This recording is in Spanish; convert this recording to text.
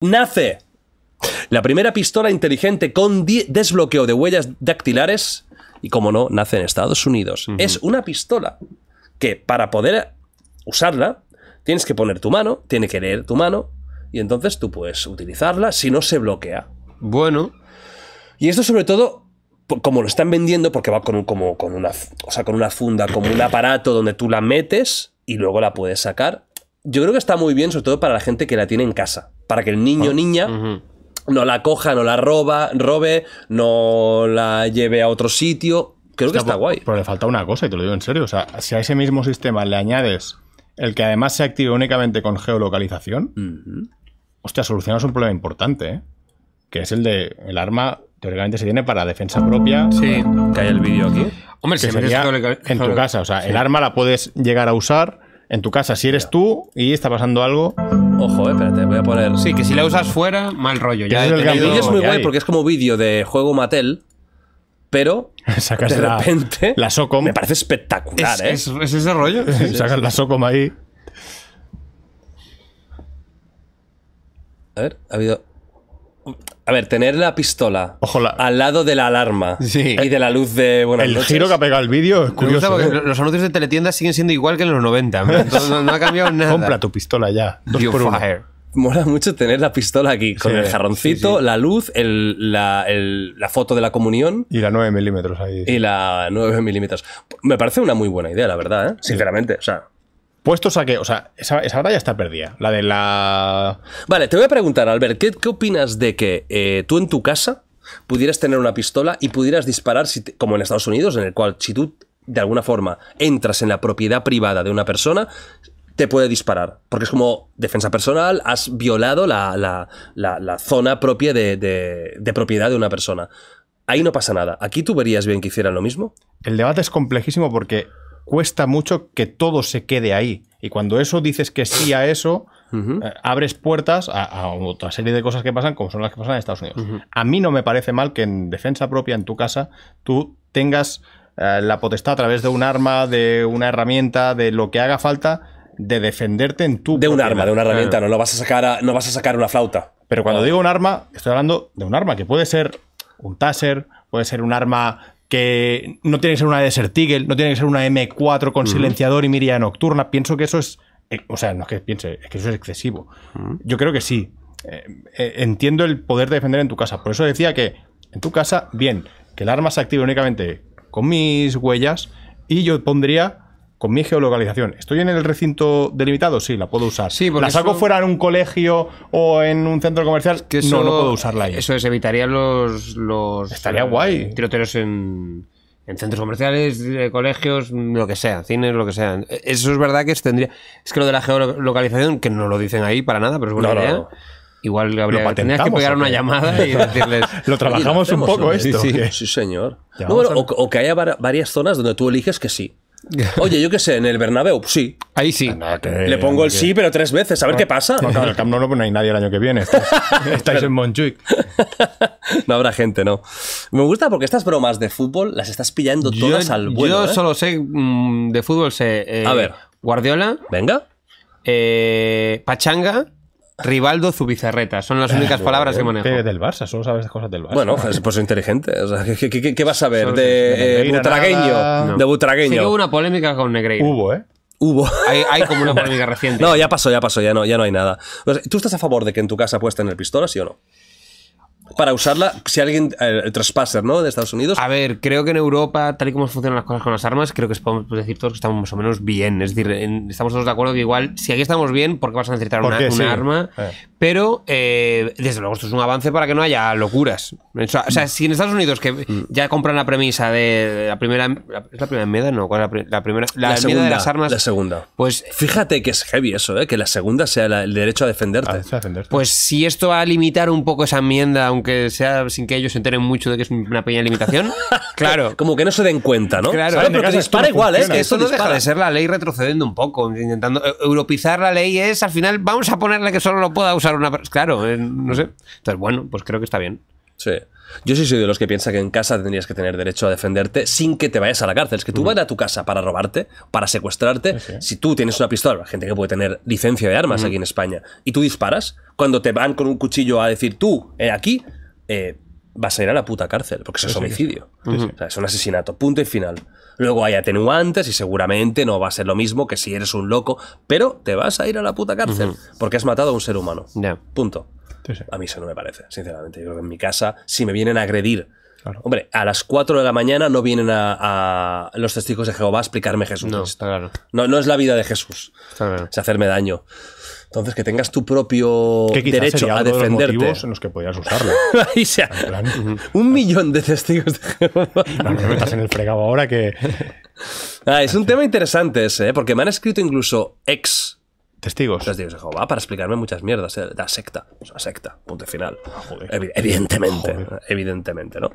Nace la primera pistola inteligente con desbloqueo de huellas dactilares y, como no, nace en Estados Unidos. Es una pistola que para poder usarla tienes que poner tu mano, tiene que leer tu mano y entonces tú puedes utilizarla si no se bloquea. Bueno. Y esto sobre todo como lo están vendiendo porque va con, como, con, una, con una funda, como un aparato donde tú la metes y luego la puedes sacar yo creo que está muy bien, sobre todo para la gente que la tiene en casa. Para que el niño o ah, niña no la coja, no la roba, robe, no la lleve a otro sitio. Creo que está pues, guay. Pero pues le falta una cosa, y te lo digo en serio. O sea, si a ese mismo sistema le añades el que además se active únicamente con geolocalización, hostia, solucionas un problema importante, ¿eh? Que es el de el arma teóricamente se tiene para defensa propia. Sí, que hay el vídeo aquí. Hombre, se en tu casa, o sea, el arma la puedes llegar a usar en tu casa. Si eres tú y está pasando algo. Ojo, eh, espérate, voy a poner. Sí, que si la usas fuera, mal rollo. el, vídeo es muy guay porque es como vídeo de juego Mattel. Pero Sacas de la, repente. La, SOCOM. Me parece espectacular, ¿eh? Es, ese rollo. Sacas la SOCOM ahí. A ver, ha habido. A ver, tener la pistola al lado de la alarma sí. y de la luz de El giro que ha pegado el vídeo es curioso. ¿eh? Los anuncios de teletienda siguen siendo igual que en los 90. no, ha cambiado nada. Compra tu pistola ya. Mola mucho tener la pistola aquí, con el jarroncito, la luz, el, la, la, foto de la comunión. Y la 9 milímetros ahí. Y la 9 milímetros. Me parece una muy buena idea, la verdad, ¿eh? sinceramente. O sea, Puestos a que, o sea, esa, batalla está perdida, la de la... Vale, te voy a preguntar, Albert, ¿qué, qué opinas de que eh, tú en tu casa pudieras tener una pistola y pudieras disparar, como en Estados Unidos, en el cual si tú de alguna forma entras en la propiedad privada de una persona, te puede disparar. Porque es como defensa personal, has violado la, zona propia de, de, propiedad de una persona. Ahí no pasa nada. ¿Aquí tú verías bien que hicieran lo mismo? El debate es complejísimo porque cuesta mucho que todo se quede ahí. Y cuando eso dices que sí a eso, eh, abres puertas a, otra serie de cosas que pasan, como son las que pasan en Estados Unidos. A mí no me parece mal que en defensa propia, en tu casa, tú tengas eh, la potestad a través de un arma, de una herramienta, de lo que haga falta, de defenderte en tu. De un arma, de una herramienta, no, vas a sacar no vas a sacar una flauta. Pero cuando digo un arma, estoy hablando de un arma que puede ser un taser, puede ser un arma que no tiene que ser una Desert Eagle, no tiene que ser una M4 con silenciador y mirilla nocturna. Pienso que eso es. Eh, o sea, no es que piense, es que eso es excesivo. Yo creo que sí. Eh, eh, entiendo el poder de defender en tu casa. Por eso decía que en tu casa, bien, que el arma se active únicamente con mis huellas y yo pondría con mi geolocalización, ¿estoy en el recinto delimitado? Sí, la puedo usar. Sí, ¿La saco fuera en un colegio o en un centro comercial? que no, no puedo usarla ahí. Eso es, evitaría los, los... Estaría guay. Tiroteos en en centros comerciales, eh, colegios, lo que sea, cines, lo que sea. Eso es verdad que tendría. Es que lo de la geolocalización, que no lo dicen ahí para nada, pero es buena idea. Igual tendrías que pegar una llamada y decirles. lo trabajamos un poco, esto. Sí, sí. señor. o, que haya varias zonas donde tú eliges que sí. Oye, yo qué sé, en el Bernabéu, pues sí. Ahí sí. Ah, Le pongo el sí, pero tres veces, a ver qué pasa. No, claro, el no, pues no hay nadie el año que viene. Estáis, en Montjuic. no habrá gente, no. Me gusta porque estas bromas de fútbol las estás pillando todas al vuelo. Yo ¿eh? solo sé mm, de fútbol sé. Eh, a ver. Guardiola. Venga. Eh, Pachanga. Rivaldo Zubizarreta. Son las únicas palabras que manejo. del Barça, solo sabes cosas del Barça. Bueno, es pues inteligente. O sea, ¿qué, vas a ver? Eh, de, butragueño. De butragueño. hubo una polémica con Negreira. Hubo, ¿eh? Hubo. Hay, como una polémica reciente. No, ya pasó, ya pasó, ya no, ya no hay nada. Pues, ¿Tú estás a favor de que en tu casa puedas tener pistolas, sí o no? para usarla si alguien, el, eh, ¿no? De Estados Unidos. A ver, creo que en Europa, tal y como funcionan las cosas con las armas, creo que podemos decir todos que estamos más o menos bien. Es decir, estamos todos de acuerdo que igual, si aquí estamos bien, porque vas a necesitar una, arma? Eh. Pero, eh, desde luego, esto es un avance para que no haya locuras. O sea, si en Estados Unidos que mm. ya compran la premisa de la primera... ¿Es la primera enmienda? No, ¿cuál es la, primera? La, segunda, de las armas. La segunda. Pues... Fíjate que es heavy eso, ¿eh? Que la segunda sea el derecho a ah, defenderte. Pues si esto va a limitar un poco esa enmienda, un que sea sin que ellos se enteren mucho de que es una pequeña limitación. claro. Como que no se den cuenta, ¿no? Claro, pero dispara igual, ¿eh? esto no deja de ser la ley retrocediendo un poco, intentando eh, europizar la ley es al final vamos a ponerle que solo lo pueda usar una Claro, eh, no sé. Entonces, bueno, pues creo que está bien. Sí. Yo sí soy de los que piensa que en casa tendrías que tener derecho a defenderte sin que te vayas a la cárcel. Es que tú vas a tu casa para robarte, para secuestrarte. Si tú tienes una pistola, gente que puede tener licencia de armas aquí en España, y tú disparas, cuando te van con un cuchillo a decir tú, eh, aquí, eh, vas a ir a la puta cárcel, porque eso es homicidio. O es un asesinato, punto y final. Luego hay atenuantes y seguramente no va a ser lo mismo que si eres un loco, pero te vas a ir a la puta cárcel, porque has matado a un ser humano. Punto. A mí eso no me parece, sinceramente. Yo en mi casa, si me vienen a agredir. Hombre, a las 4 de la mañana no vienen a, los testigos de Jehová a explicarme Jesús. No, está claro. No, es la vida de Jesús. Está Es hacerme daño. Entonces, que tengas tu propio derecho a defenderte. los en los que podías usarlo. sea, un millón de testigos de Jehová. No, metas en el fregado ahora que. Ah, es un tema interesante ese, ¿eh? porque me han escrito incluso ex Testigos. Testigos de Jehová para explicarme muchas mierdas. La eh, secta. O secta. Punto final. Ah, evidentemente. Evidentemente, ¿no?